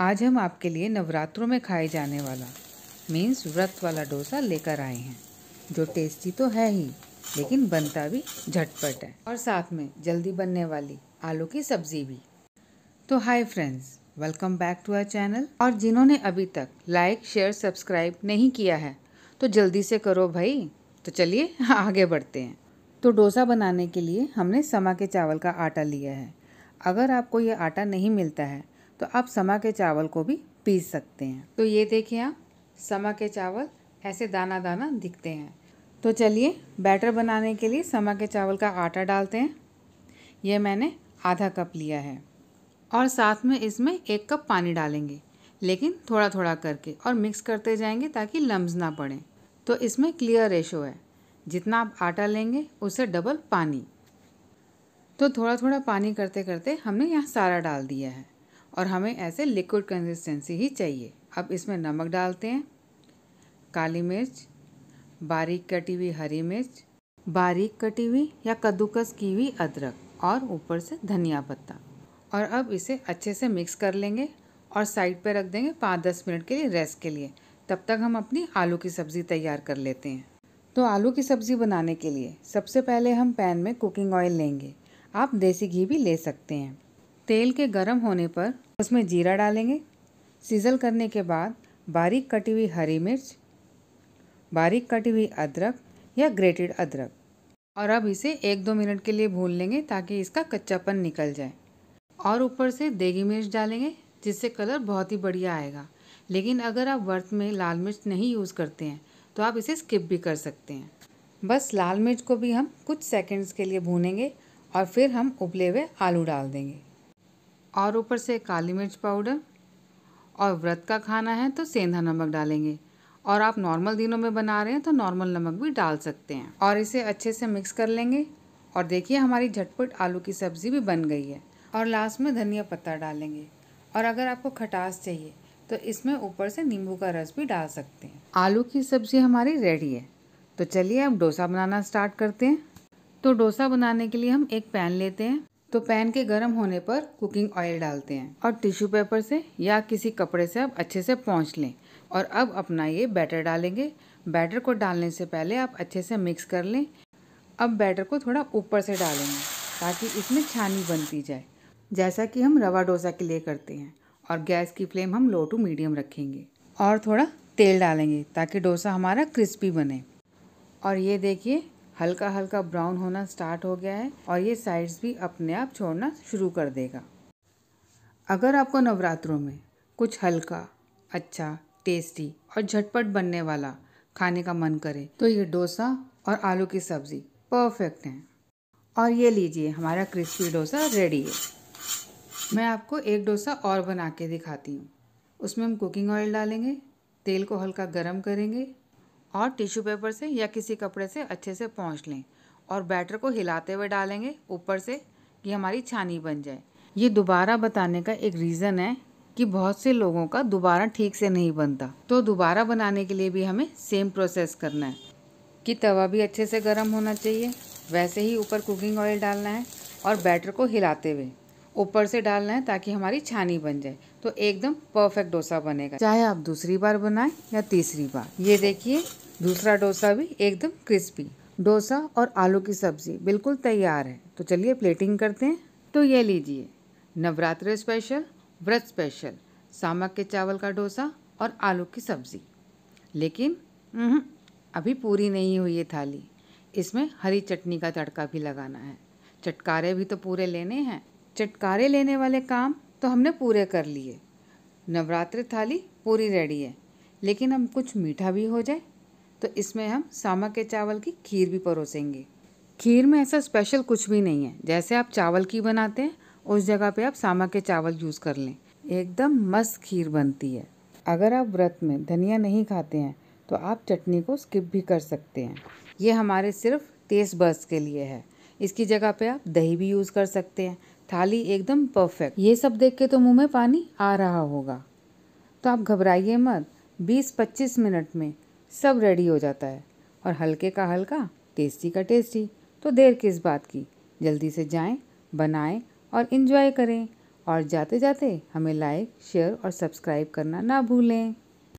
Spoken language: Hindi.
आज हम आपके लिए नवरात्रों में खाए जाने वाला मीन्स व्रत वाला डोसा लेकर आए हैं जो टेस्टी तो है ही लेकिन बनता भी झटपट है और साथ में जल्दी बनने वाली आलू की सब्जी भी तो hi friends welcome back to our channel और जिन्होंने अभी तक लाइक शेयर सब्सक्राइब नहीं किया है तो जल्दी से करो भाई तो चलिए आगे बढ़ते हैं तो डोसा बनाने के लिए हमने समा के चावल का आटा लिया है अगर आपको ये आटा नहीं मिलता है तो आप समा के चावल को भी पीस सकते हैं तो ये देखिए आप समा के चावल ऐसे दाना दाना दिखते हैं तो चलिए बैटर बनाने के लिए समा के चावल का आटा डालते हैं यह मैंने आधा कप लिया है और साथ में इसमें एक कप पानी डालेंगे लेकिन थोड़ा थोड़ा करके और मिक्स करते जाएंगे ताकि लम्ब ना पड़े तो इसमें क्लियर रेशो है जितना आप आटा लेंगे उससे डबल पानी तो थोड़ा थोड़ा पानी करते करते हमने यहाँ सारा डाल दिया है और हमें ऐसे लिक्विड कंसिस्टेंसी ही चाहिए अब इसमें नमक डालते हैं काली मिर्च बारीक कटी हुई हरी मिर्च बारीक कटी हुई या कद्दूकस की हुई अदरक और ऊपर से धनिया पत्ता और अब इसे अच्छे से मिक्स कर लेंगे और साइड पर रख देंगे पाँच दस मिनट के लिए रेस्ट के लिए तब तक हम अपनी आलू की सब्ज़ी तैयार कर लेते हैं तो आलू की सब्ज़ी बनाने के लिए सबसे पहले हम पैन में कुकिंग ऑयल लेंगे आप देसी घी भी ले सकते हैं तेल के गर्म होने पर उसमें जीरा डालेंगे सीजल करने के बाद बारीक कटी हुई हरी मिर्च बारीक कटी हुई अदरक या ग्रेटेड अदरक और अब इसे एक दो मिनट के लिए भून लेंगे ताकि इसका कच्चापन निकल जाए और ऊपर से देगी मिर्च डालेंगे जिससे कलर बहुत ही बढ़िया आएगा लेकिन अगर आप व्रत में लाल मिर्च नहीं यूज़ करते हैं तो आप इसे स्किप भी कर सकते हैं बस लाल मिर्च को भी हम कुछ सेकंड्स के लिए भूनेंगे और फिर हम उबले हुए आलू डाल देंगे और ऊपर से काली मिर्च पाउडर और व्रत का खाना है तो सेंधा नमक डालेंगे और आप नॉर्मल दिनों में बना रहे हैं तो नॉर्मल नमक भी डाल सकते हैं और इसे अच्छे से मिक्स कर लेंगे और देखिए हमारी झटपट आलू की सब्ज़ी भी बन गई है और लास्ट में धनिया पत्ता डालेंगे और अगर आपको खटास चाहिए तो इसमें ऊपर से नींबू का रस भी डाल सकते हैं आलू की सब्ज़ी हमारी रेडी है तो चलिए अब डोसा बनाना स्टार्ट करते हैं तो डोसा बनाने के लिए हम एक पैन लेते हैं तो पैन के गर्म होने पर कुकिंग ऑयल डालते हैं और टिश्यू पेपर से या किसी कपड़े से आप अच्छे से पहुँच लें और अब अपना ये बैटर डालेंगे बैटर को डालने से पहले आप अच्छे से मिक्स कर लें अब बैटर को थोड़ा ऊपर से डालेंगे ताकि इसमें छानी बनती जाए जैसा कि हम रवा डोसा के लिए करते हैं और गैस की फ्लेम हम लो टू मीडियम रखेंगे और थोड़ा तेल डालेंगे ताकि डोसा हमारा क्रिस्पी बने और ये देखिए हल्का हल्का ब्राउन होना स्टार्ट हो गया है और ये साइड्स भी अपने आप छोड़ना शुरू कर देगा अगर आपको नवरात्रों में कुछ हल्का अच्छा टेस्टी और झटपट बनने वाला खाने का मन करे तो ये डोसा और आलू की सब्ज़ी परफेक्ट हैं और ये लीजिए हमारा क्रिस्पी डोसा रेडी है मैं आपको एक डोसा और बना के दिखाती हूँ उसमें हम कुकिंग ऑयल डालेंगे तेल को हल्का गर्म करेंगे और टिश्यू पेपर से या किसी कपड़े से अच्छे से पहुँच लें और बैटर को हिलाते हुए डालेंगे ऊपर से कि हमारी छानी बन जाए ये दोबारा बताने का एक रीज़न है कि बहुत से लोगों का दोबारा ठीक से नहीं बनता तो दोबारा बनाने के लिए भी हमें सेम प्रोसेस करना है कि तवा भी अच्छे से गर्म होना चाहिए वैसे ही ऊपर कुकिंग ऑयल डालना है और बैटर को हिलाते हुए ऊपर से डालना है ताकि हमारी छानी बन जाए तो एकदम परफेक्ट डोसा बनेगा चाहे आप दूसरी बार बनाएं या तीसरी बार ये देखिए दूसरा डोसा भी एकदम क्रिस्पी डोसा और आलू की सब्ज़ी बिल्कुल तैयार है तो चलिए प्लेटिंग करते हैं तो ये लीजिए नवरात्र स्पेशल व्रत स्पेशल सामक के चावल का डोसा और आलू की सब्ज़ी लेकिन हम्म, अभी पूरी नहीं हुई है थाली इसमें हरी चटनी का तड़का भी लगाना है चटकारे भी तो पूरे लेने हैं चटकारे लेने वाले काम तो हमने पूरे कर लिए नवरात्र थाली पूरी रेडी है लेकिन हम कुछ मीठा भी हो जाए तो इसमें हम सामा के चावल की खीर भी परोसेंगे खीर में ऐसा स्पेशल कुछ भी नहीं है जैसे आप चावल की बनाते हैं उस जगह पे आप सामा के चावल यूज़ कर लें एकदम मस्त खीर बनती है अगर आप व्रत में धनिया नहीं खाते हैं तो आप चटनी को स्किप भी कर सकते हैं ये हमारे सिर्फ टेस्ट बर्स के लिए है इसकी जगह पे आप दही भी यूज़ कर सकते हैं थाली एकदम परफेक्ट ये सब देख के तो मुंह में पानी आ रहा होगा तो आप घबराइए मत 20-25 मिनट में सब रेडी हो जाता है और हल्के का हल्का टेस्टी का टेस्टी तो देर किस बात की जल्दी से जाएं बनाएं और इन्जॉय करें और जाते जाते हमें लाइक शेयर और सब्सक्राइब करना ना भूलें